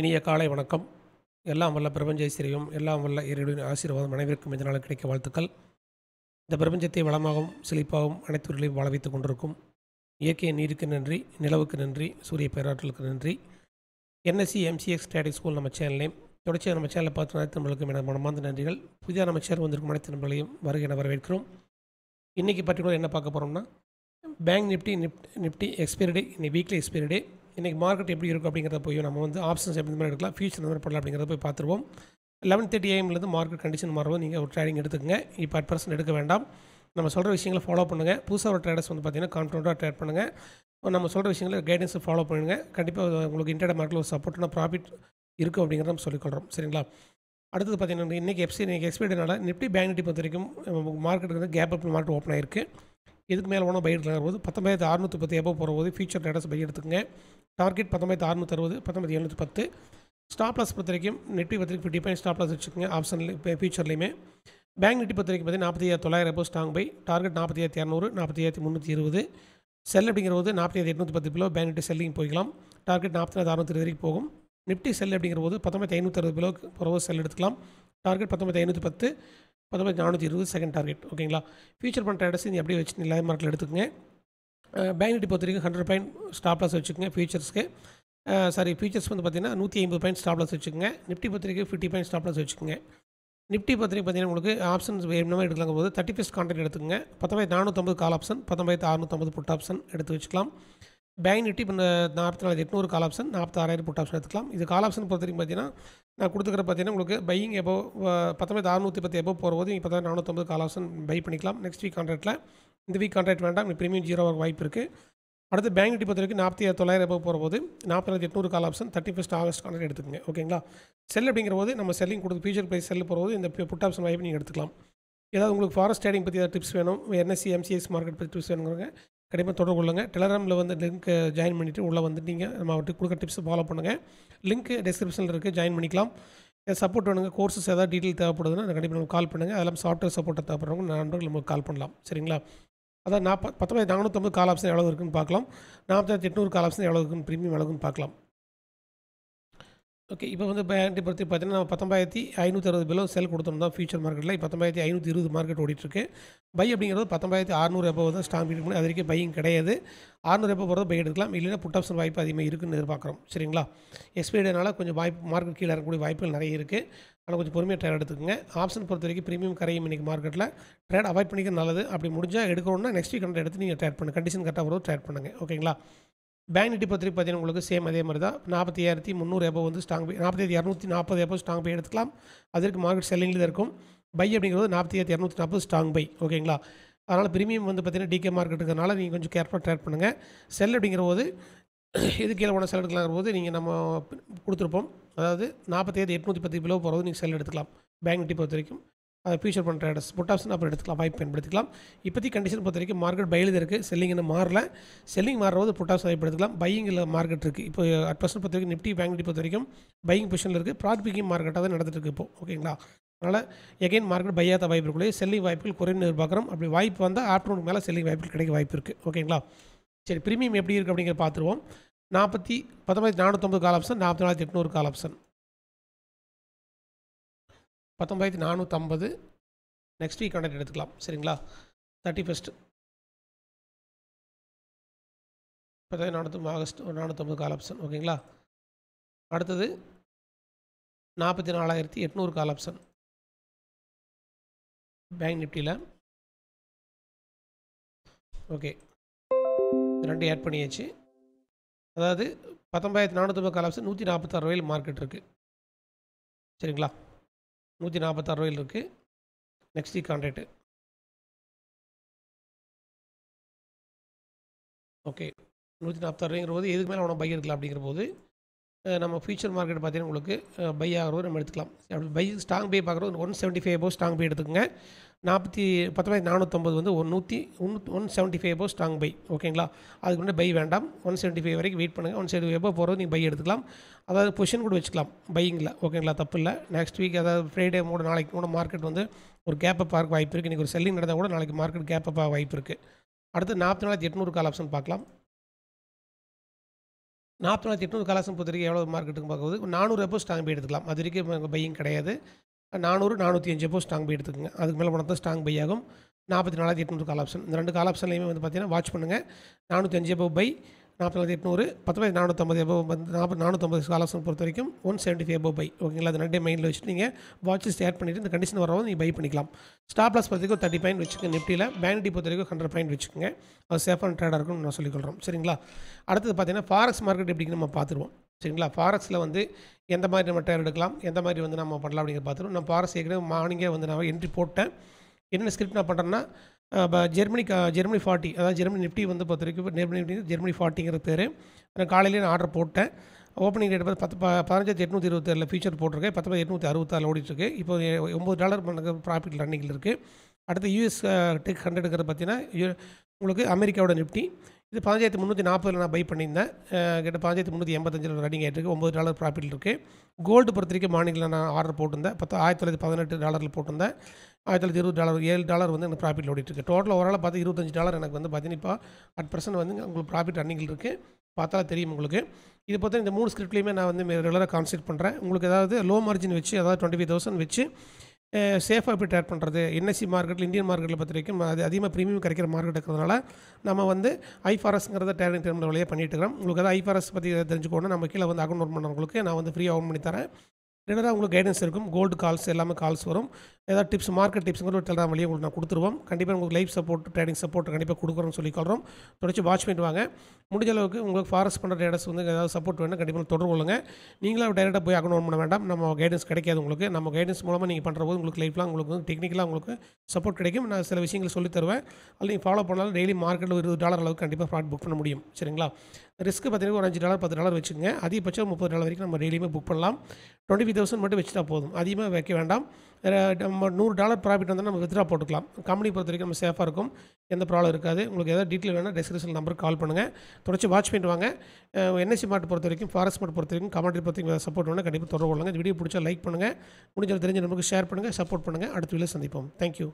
இனிய காலை வணக்கம் எல்லாம் வல்ல பிரபஞ்ச எல்லாம் வல்ல இறைவனின் ஆசீர்வாதம் அனைவருக்கும் இந்த கிடைக்க வாழ்த்துக்கள் இந்த பிரபஞ்சத்தை வளமாகவும் செழிப்பாகவும் அனைத்துகளையும் வாழ வைத்துக் கொண்டிருக்கும் இயற்கை நீருக்கு நன்றி நிலவுக்கு நன்றி சூரிய பேராற்றலுக்கு நன்றி என்எஸ்சி எம்சிஎக்ஸ் ஸ்டேடிக் ஸ்கூல் நம்ம சேனலையும் தொடர்ச்சியாக நம்ம சேனலில் பார்த்து அனைத்து நம்மளுக்கும் எனது மனமார்ந்த நன்றிகள் புதிதாக நம்ம வந்திருக்கும் அனைத்து நம்மளையும் என வரவேற்கிறோம் இன்றைக்கி பர்டிகுலர் என்ன பார்க்க போகிறோம்னா bank Nifty Nifty Nifty expiry day இன்னைக்கு வீக்லி எக்ஸ்பைரி டே இன்றைக்கி மார்க்கெட் எப்படி இருக்கும் அப்படிங்கிறத போய் நம்ம வந்து ஆப்ஷன்ஸ் எப்படி மாதிரி எடுக்கலாம் ஃபியூச்சர் இந்த மாதிரி போடலாம் அப்படிங்கிறத போய் பார்த்துருவோம் லெவன் தேர்ட்டி ஏஎம்லேருந்து மார்க்கெட் கண்டிஷன் மாறுவோம் நீங்கள் ஒரு ட்ரேடிங் எடுத்துக்கங்க இப்போ அட் பர்சன்ட் எடுக்க வேண்டாம் நம்ம சொல்கிற விஷயங்களை ஃபாலோ பண்ணுங்கள் புதுசாக ஒரு ட்ரேடர்ஸ் வந்து பார்த்திங்கன்னா கான்ஃபிடண்ட்டாக ட்ரேட் பண்ணுங்கள் நம்ம சொல்கிற விஷயங்களை கைடன்ஸை ஃபாலோ பண்ணுங்கள் கண்டிப்பாக உங்களுக்கு இன்டர்நெட் மார்க்கெட்டில் ஒரு சப்போர்ட்டான ப்ராஃபிட் இருக்கும் அப்படிங்கிறத நம்ம சொல்லிக்கொள்கிறோம் சரிங்களா அடுத்தது பார்த்திங்கன்னா இன்றைக்கி எஃப்சி இன்றைக்கி எக்ஸ்பைர்டனால நிஃப்டி பேங்க் நிஃப்டி பொறுத்த வரைக்கும் மார்க்கெட்டுக்கு வந்து கேப் அப் மார்க்கெட் ஓப்பன் ஆயிருக்கு இதுக்கு மேலே ஒன்றும் பை போது பத்தொம்பதாயிரத்து அறுநூற்றி பத்து எப்போ போகிற போது ஃபியூச்சர் டேட்டஸ் பை எடுத்துக்கங்க டார்கெட் பத்தொம்பதாயிரத்து அறுநூற்றி அறுபது பத்தொம்பது எழுநூற்றி பத்து ஸ்டாப் லாஸ் பொறுத்த வரைக்கும் நெட்டி பத்திரிக்கை ஃபிஃப்டி பாயிண்ட் ஸ்டாப் லாஸ் வச்சுக்கோங்க ஆப்ஷன்ல ஃபியூச்சர்லையுமே பேங்க் நெட்டி பத்திரிக்கை பார்த்தீங்கன்னா நாற்பத்தி தொள்ளாயிரம் எபோ ஸ்டாங் பை டார்கெட் நாற்பத்தி ஐயாயிரத்தி இரநூறு நாற்பத்தி ஐயாயிரத்தி முந்நூற்றி இருபது செல் அப்படிங்கிறது நாற்பத்தி ஐந்து எட்நூற்றி பத்து கிலோ பேங்க் நெட்டி செல்லிங் போய்க்கலாம் டார்கெட் நாற்பத்தி நாலு அறுநூத்தி வரைக்கும் போகும் நிஃப்டி செல் அப்படிங்கிற போது பத்தொம்பத்தி ஐநூற்றி அறுபது கிலோ பிறகு செல் எடுத்துக்கலாம் டார்கெட் பத்தொம்பத்தி ஐநூற்றி பத்து பார்த்தோம்னா நானூற்றி இருபது செகண்ட் டார்கெட் ஓகேங்களா ஃபியூச்சர் பண்ணுற இடத்து நீங்கள் அப்படியே வச்சு நிலைய மார்க்கில் எடுத்துக்கங்க பேங்க் நிட்டி பொறுத்த வரைக்கும் ஹண்ட்ரட் பாயிண்ட் ஸ்டாப்லாஸ் வச்சுக்கோங்க ஃபியூச்சர்ஸ்க்கு சாரி ஃபியூச்சர்ஸ் வந்து பார்த்தீங்கன்னா நூற்றி ஐம்பது பாயிண்ட் லாஸ் வச்சுக்கோங்க நிஃப்டி பொறுத்த வரைக்கும் ஃபிஃப்டி பாயிண்ட் ஸ்டாப்லாஸ் வச்சுக்கோங்க நிஃப்டி பொறுத்த வரைக்கும் பார்த்தீங்கன்னா உங்களுக்கு ஆப்ஷன்ஸ் வேணுமே எடுக்கலாம் போது தேர்ட்டி ஃபஸ்ட் கான்ட்ராக்ட் எடுத்துக்கங்க பத்தொம்பது நானூற்றம்பது கால் ஆப்ஷன் பத்தொம்பது அறுநூற்றம்பது புட் ஆப்ஷன் எடுத்து வச்சுக்கலாம் பேங்க் நிட்டி இப்போ நாற்பத்தி நாலு எட்நூறு கால் ஆப்ஷன் நாற்பத்தாறாயிரம் புட் ஆப்ஷன் எடுத்துக்கலாம் இது கால் ஆப்ஷன் பொறுத்தவரைக்கும் பார்த்தீங்கன்னா நான் கொடுத்துக்கிற பார்த்தீங்கன்னா உங்களுக்கு பையிங் எப்போ பத்தொம்பது அறுநூற்றி பத்து போகிற போது இப்போ தான் நானூற்றம்பது கால் ஆப்ஷன் பை பண்ணிக்கலாம் நெக்ஸ்ட் வீக் கான்ட்ராக்டில் இந்த வீக் கான்ட்ராக்ட் வேண்டாம் ப்ரீமியம் ஜீரோ வாய்ப்பு இருக்குது அடுத்து பேங்க் நிட்டி பொறுத்த வரைக்கும் நாற்பத்தி தொள்ளாயிரம் போகிற போகிறபோது நாற்பத்தி எட்நூறு call option thirty first August contract எடுத்துக்கங்க ஓகேங்களா செல் அப்படிங்கிற போது நம்ம செல்லிங் கொடுத்து ஃபியூச்சர் ப்ரைஸ் செல் போகிறது இந்த புட் ஆப்ஷன் வாய்ப்பு நீங்கள் எடுத்துக்கலாம் ஏதாவது உங்களுக்கு ஃபாரஸ்ட் ட்ரேடிங் பற்றி ஏதாவது டிப்ஸ் வேணும் என்எஸ்சி எம்சிஎஸ் மார்க்கெட் பற்றி டிப்ஸ் வேணுங்கிறாங்க கண்டிப்பாக தொடர்பு கொள்ளுங்கள் டெலகிராமில் வந்து லிங்க் ஜாயின் பண்ணிவிட்டு உள்ளே வந்து நீங்கள் நம்ம அவர்கிட்ட கொடுக்குற டிப்ஸ் ஃபாலோ பண்ணுங்கள் லிங்க் டிஸ்கிரிப்ஷனில் இருக்குது ஜாயின் பண்ணிக்கலாம் சப்போர்ட் வேணுங்க கோர்ஸஸ் ஏதாவது டீட்டெயில் தேவைப்படுதுன்னா கண்டிப்பாக கால் பண்ணுங்கள் அதெல்லாம் சாஃப்ட்வேர் சப்போர்ட்டை தேவைப்படுறவங்க நண்பர்கள் நமக்கு கால் பண்ணலாம் சரிங்களா அதான் நான் பத்தொம்பது நானூற்றம்பது கால் ஆப்ஷன் எவ்வளோ இருக்குன்னு பார்க்கலாம் நாற்பத்தாயிரத்தி எட்நூறு கால் ஆப்ஷன் எவ்வளோ இருக்குன்னு ப்ரீமியம் எவ்வளோன்னு பார்க்கலாம் ஓகே இப்போ வந்து பேரண்டி பற்றி பார்த்தீங்கன்னா நம்ம பத்தொம்பாயிரத்தி ஐநூற்றி அறுபது பிலோ கொடுத்தோம் கொடுத்துருந்தோம் ஃபியூச்சர் மார்க்கெட்டில் பத்தொம்பாயிரத்தி ஐநூற்றி இருபது மார்க்கெட் ஓடிட்டுருக்கு பை அப்படிங்கிறது பத்தொம்பாயிரத்தி அறுநூறு எப்போ வந்து ஸ்டாம்ப் இருக்கு அது வரைக்கும் பையும் கிடையாது ஆறுநூறு எப்போ போகிறது பை எடுக்கலாம் இல்லைன்னா புட் ஆப்ஷன் வாய்ப்பு அதிகமாக இருக்குன்னு எதிர்பார்க்குறோம் சரிங்களா எக்ஸ்பைரினால கொஞ்சம் வாய்ப்பு மார்க்கெட் கீழே இறக்கக்கூடிய வாய்ப்புகள் நிறைய இருக்குது ஆனால் கொஞ்சம் பொறுமையாக ட்ரேட் எடுத்துக்கோங்க ஆப்ஷன் பொறுத்த வரைக்கும் ப்ரீமியம் கரையும் இன்றைக்கி மார்க்கெட்டில் ட்ரேட் அவாய்ட் பண்ணிக்க நல்லது அப்படி முடிஞ்சால் எடுக்கணும்னா நெக்ஸ்ட் வீக் எடுத்து நீங்கள் ட்ரேட் பண்ணுங்கள் கண்டிஷன் கரெக்டாக வரும் ட்ரேட் பண்ணுங்கள் ஓகேங்களா பேங்க் நிட்டி பத்திரிக்கை பார்த்தீங்கன்னா உங்களுக்கு சேம் அதே மாதிரி தான் நாற்பத்தி ஐயாயிரத்தி முந்நூறு எபோ வந்து ஸ்டாங் பே நாற்பத்தி இரநூத்தி நாற்பது எபோ ஸ்டாங் பை எடுத்துக்கலாம் அதற்கு மார்க்கெட் செல்லிங்கில் தான் இருக்கும் பை அப்படிங்கிறது நாற்பத்தி ஐயாயிரத்தி இரநூத்தி நாற்பது ஸ்டாங் பை ஓகேங்களா அதனால் ப்ரீமியம் வந்து பார்த்திங்கன்னா டிகே மார்க்கெட் இருக்கிறதுனால நீங்கள் கொஞ்சம் கேர்ஃபுல்லாக ட்ரேட் பண்ணுங்கள் செல் அப்படிங்கிற போது இது கீழே போன செல் எடுக்கலாங்கிற போது நீங்கள் நம்ம கொடுத்துருப்போம் அதாவது நாற்பத்தி ஐயாயிரத்தி எட்நூற்றி பத்து கிலோ போகிறது நீங்கள் செல் எடுத்துக்கலாம் பேங்க் நிட்டி பொறுத்த வரைக்கும் ஃபியூச்சர் பண்ணுற ட்ரேடர்ஸ் புட் ஆப்ஷன் அப்புறம் எடுத்துக்கலாம் வாய்ப்பு பயன்படுத்திக்கலாம் இப்போதைக்கு கண்டிஷன் பொறுத்த வரைக்கும் மார்க்கெட் பையில் இருக்குது செல்லிங் இன்னும் மாறல செல்லிங் மாறும்போது புட் ஆப்ஷன் பயன்படுத்திக்கலாம் பையிங்கில் மார்க்கெட் இருக்குது இப்போ அட் பர்சன்ட் பொறுத்த வரைக்கும் நிஃப்டி பேங்க் பொறுத்த வரைக்கும் பையிங் பொசிஷனில் இருக்குது ப்ராட் பிக்கிங் மார்க்கெட்டாக தான் நடந்துட்டு இருக்குது இப்போ ஓகேங்களா அதனால் எகைன் மார்க்கெட் பையாத வாய்ப்பு இருக்குள்ளே செல்லிங் வாய்ப்புகள் குறைந்து எதிர்பார்க்குறோம் அப்படி வாய்ப்பு வந்தால் ஆஃப்டர்நூன் மேலே செல்லிங் வாய்ப்புகள் கிடைக்க வாய்ப்பு இருக்குது ஓகேங்களா சரி ப்ரீமியம் எப்படி இருக்குது அப்படிங்கிற பார்த்துருவோம் நாற்பத்தி பத்தொம்பது நானூற்றம்பது கால் ஆப்ஷன் நாற்பத்தி நாலாயிரத்தி எட்நூறு கால் ஆப்ஷன் பத்தொம்பதாயிரத்தி நானூற்றம்பது நெக்ஸ்ட் வீக் கண்டக்ட் எடுத்துக்கலாம் சரிங்களா தேர்ட்டி ஃபஸ்ட்டு பத்தாயிரத்தி நானூற்றி ஆகஸ்ட் நானூற்றம்பது கால் ஆப்ஷன் ஓகேங்களா அடுத்தது நாற்பத்தி நாலாயிரத்தி எட்நூறு கால் ஆப்ஷன் பேங்க் நிஃப்டியில் ஓகே ரெண்டு ஆட் பண்ணியாச்சு அதாவது பத்தொம்பதாயிரத்தி நானூற்றம்பது கால் ஆப்ஷன் நூற்றி நாற்பத்தாறு ரூபாயில் மார்க்கெட் இருக்குது சரிங்களா நூற்றி நாற்பத்தாறு ரூபாயில் இருக்குது நெக்ஸ்ட் வீக் கான்ட்ராக்ட்டு ஓகே நூற்றி நாற்பத்தாறுங்கிற போது எதுக்கு மேலே உனக்கு பை எடுக்கலாம் அப்படிங்கிற போது நம்ம ஃபியூச்சர் மார்க்கெட் பார்த்தீங்கன்னா உங்களுக்கு பை ஆகிற நம்ம எடுத்துக்கலாம் அப்படி பை ஸ்டாங் பே பார்க்குறது ஒன் செவன்ட்டி ஃபைவ் போது ஸ்டாங் பே எடுத்துக்கோங்க நாற்பத்தி பத்தொம்பது நானூற்றம்பது வந்து ஒரு நூற்றி one one seventy five above strong buy ஓகேங்களா அதுக்கு வந்து பை வேண்டாம் ஒன் செவன்ட்டி ஃபைவ் வரைக்கும் வெயிட் பண்ணுங்கள் ஒன் செவன்ட்டி ஃபைவ் போகிறது நீங்கள் பை எடுத்துக்கலாம் அதாவது பொஷன் கூட வச்சுக்கலாம் பையிங்கில் ஓகேங்களா தப்பு இல்லை நெக்ஸ்ட் வீக் அதாவது ஃப்ரைடே மூட நாளைக்கு கூட மார்க்கெட் வந்து ஒரு கேப் அப் வாய்ப்பு இருக்குது இன்றைக்கி ஒரு செல்லிங் நடந்தால் கூட நாளைக்கு மார்க்கெட் கேப் பார்க்க வாய்ப்பு இருக்குது அடுத்து நாற்பத்தி நாலாயிரத்தி எட்நூறு கால் ஆப்ஷன் பார்க்கலாம் நாற்பத்தி நாலாயிரத்தி எட்நூறு காலாசம் பொறுத்த வரைக்கும் எவ்வளோ மார்க்கெட்டுக்கு பார்க்கும்போது நானூறு எப்போ ஸ்டாங் பை எடுத்துக்கலாம் அது வரைக்கும் பையிங் கிடையாது நானூறு நானூற்றி அஞ்சு எப்போ ஸ்ட்ராங் பை எடுத்துக்கோங்க அதுக்கு மேலே போனால் தான் ஸ்டாங் பை ஆகும் நாற்பத்தி நாலாயிரத்தி எட்நூறு கால் ஆப்ஷன் இந்த ரெண்டு கால் ஆப்ஷன்லையுமே வந்து பார்த்தீங்கன்னா வாட்ச் பண்ணுங்கள் நானூற்றி அஞ்சு எபோ பை நாற்பத்தி நாலாயிரத்தி எட்நூறு பத்தொன்பது நானூற்றம்பது எபோ வந்து நாற்பது நானூற்றம்பது கால் ஆப்ஷன் பொறுத்த வரைக்கும் one seventy five above buy ஓகேங்களா அது ரெண்டே மைண்டில் வச்சுட்டு நீங்கள் வாட்சஸ் ஆட் பண்ணிவிட்டு இந்த கண்டிஷன் வரவங்க நீங்கள் பை பண்ணிக்கலாம் ஸ்டாப் லாஸ் பொறுத்த வரைக்கும் தேர்ட்டி பாயிண்ட் வச்சுக்கோங்க நிஃப்டியில் பேனிட்டி பொறுத்த வரைக்கும் ஹண்ட்ரட் பாயிண்ட் வச்சுக்கோங்க அது சேஃபான ட்ரேடாக இருக்கும்னு நான் சொல்லிக்கொள்கிறோம் சரிங்களா அடுத்தது பார்த்தீங்கன்னா ஃபாரக்ஸ் மார்க்கெட் எப்படின்னு நம்ம பார்த்துருவோம் சரிங்களா ஃபாரஸ்ட்டில் வந்து எந்த மாதிரி நம்ம டயர் எடுக்கலாம் எந்த மாதிரி வந்து நம்ம பண்ணலாம் அப்படிங்கிற பார்த்துருவோம் நான் ஃபாரஸ்ட் ஏற்கனவே மார்னிங்கே வந்து நான் என்ட்ரி போட்டேன் என்னென்ன ஸ்கிரிப்ட் நான் பண்ணுறேன்னா ஜெர்மனி ஜெர்மனி ஃபார்ட்டி அதாவது ஜெர்மனி நிஃப்டி வந்து பொறுத்த வரைக்கும் நிஃப்டி ஜெர்மனி ஃபார்ட்டிங்கிற பேர் நான் காலையிலேயே நான் ஆர்டர் போட்டேன் ஓப்பனிங் ரேட் பார்த்து பத்து பதினஞ்சாயிரத்தி எட்நூற்றி இருபத்தேழில் ஃபியூச்சர் போட்டிருக்கேன் பத்தொம்பது எட்நூற்றி அறுபத்தாறு ஓடிட்டுருக்கு இப்போ ஒம்பது டாலர் பண்ணுறது ப்ராஃபிட் ரன்னிங்கில் இருக்குது அடுத்து யூஎஸ் டெக் ஹண்ட்ரடுங்கிற பார்த்தீங்கன்னா உங்களுக்கு அமெரிக்காவோட நிஃப்டி இது பதினஞ்சாயிரத்தி முந்நூற்றி நாற்பதில் நான் பை பண்ணியிருந்தேன் கிட்ட பதினஞ்சாயிரத்தி முந்நூற்றி எண்பத்தஞ்சில் ரன்னிங் ஆகிட்டு இருக்குது ஒம்பது டாலர் ப்ராஃபிட் இருக்குது கோல்டு பொறுத்த வரைக்கும் மார்னிங்கில் நான் ஆர்டர் போட்டிருந்தேன் பத்து ஆயிரத்தி தொள்ளாயிரத்தி பதினெட்டு டாலரில் போட்டிருந்தேன் ஆயிரத்தி தொள்ளாயிரத்தி இருபது டாலர் ஏழு டாலர் வந்து எனக்கு ப்ராஃபிட் ஓடிட்டுருக்கு டோட்டல் ஓரளவு பார்த்து இருபத்தஞ்சு டாலர் எனக்கு வந்து பார்த்தீங்கன்னா இப்போ அட் பர்சன்ட் வந்து உங்களுக்கு ப்ராஃபிட் ரன்னிங் இருக்குது பார்த்தா தெரியும் உங்களுக்கு இது பார்த்தா இந்த மூணு ஸ்கிரிப்ட்லேயுமே நான் வந்து ரெகுலராக கான்சன்ட்ரேட் பண்ணுறேன் உங்களுக்கு ஏதாவது லோ மார்ஜின் வச்சு அதாவது டுவெண்ட்டி ஃபைவ் தௌசண்ட் வச்சு சேஃபாக எப்படி ட்ரேட் பண்ணுறது என்எஸ்சி மார்க்கெட்டில் இந்தியன் மார்க்கெட்டில் பொறுத்த வரைக்கும் அது அதிகமாக ப்ரீமியம் கிடைக்கிற மார்க்கெட் இருக்கிறதுனால நம்ம வந்து ஐஃபாரஸ்ங்கிறத டேரிங் டெர்மினல் வழியாக பண்ணிட்டு இருக்கிறோம் உங்களுக்கு அது ஐஃபாரஸ் பற்றி தெரிஞ்சுக்கோன்னு நம்ம கீழே வந்து அக்கௌண்ட் ஓன் பண்ணுறவங்களுக்கு நான் வந்து ஃப்ரீயாக ஓன் பண்ணி தரேன் ரெகுலராக உங்களுக்கு கைடன்ஸ் இருக்கும் கோல்டு கால்ஸ் எல்லாமே கால்ஸ் வரும் ஏதாவது டிப்ஸ் மார்க்கெட் டிப்ஸுங்கிற ஒரு டெலாம் வழியை உங்களுக்கு நான் கொடுத்துருவோம் கண்டிப்பாக உங்களுக்கு லைஃப் சப்போர்ட் ட்ரேடிங் சப்போர்ட் கண்டிப்பாக கொடுக்குறோம்னு சொல்லி கொள்கிறோம் தொடர்ச்சி வாட்ச் பண்ணிடுவாங்க முடிஞ்ச அளவுக்கு உங்களுக்கு ஃபாரஸ்ட் பண்ணுற டேடஸ் வந்து ஏதாவது சப்போர்ட் வேணும் கண்டிப்பாக தொடர்பு கொள்ளுங்க நீங்களும் டேரெக்டாக போய் அக்கௌண்ட் பண்ண வேண்டாம் நம்ம கைடன்ஸ் கிடைக்காது உங்களுக்கு நம்ம கைடன்ஸ் மூலமாக நீங்கள் பண்ணுற போது உங்களுக்கு லைஃப்லாம் உங்களுக்கு வந்து டெக்னிக்கலாக உங்களுக்கு சப்போர்ட் கிடைக்கும் நான் சில விஷயங்கள் சொல்லி தருவேன் அதில் நீங்கள் ஃபாலோ பண்ணாலும் டெய்லி மார்க்கெட்டில் ஒரு இருபது டாலர் அளவுக்கு கண்டிப்பாக ஃப்ராட் புக் பண்ண முடியும் சரிங்களா ரிஸ்க்கு பார்த்தீங்கன்னா ஒரு அஞ்சு டாலர் பத்து டாலர் வச்சுக்கோங்க அதிகபட்சம் முப்பது டாலர் வரைக்கும் நம்ம டெய்லியுமே புக் பண்ணலாம் டுவெண்ட்டி டுவெண்ட்டி தௌசண்ட் மட்டும் வச்சுட்டா போதும் அதிகமாக வைக்க வேண்டாம் நம்ம நூறு டாலர் ப்ராஃபிட் வந்து நம்ம வித்ரா போட்டுக்கலாம் கம்பெனி பொறுத்த வரைக்கும் நம்ம சேஃபாக இருக்கும் எந்த ப்ராப்ளம் இருக்காது உங்களுக்கு எதாவது டீட்டெயில் வேணால் டெஸ்கிரிப்ஷன் நம்பருக்கு கால் பண்ணுங்கள் தொடர்ச்சி வாட்ச் பண்ணிட்டு வாங்க என்எஸ்சி மாட்டு பொறுத்த வரைக்கும் ஃபாரஸ்ட் மாட்டு பொறுத்த வரைக்கும் கமெண்ட்ரி பொறுத்த வரைக்கும் சப்போர்ட் வேணால் கண்டிப்பாக தொடர்பு கொள்ளுங்கள் இந்த வீடியோ பிடிச்சா லைக் பண்ணுங்கள் முடிஞ்சால் தெரிஞ்ச நமக்கு ஷேர் பண்ணுங்கள் சப்போர்ட் பண்ணுங்கள் அடுத்த வீடியோ சந்திப்போம் தேங்க்யூ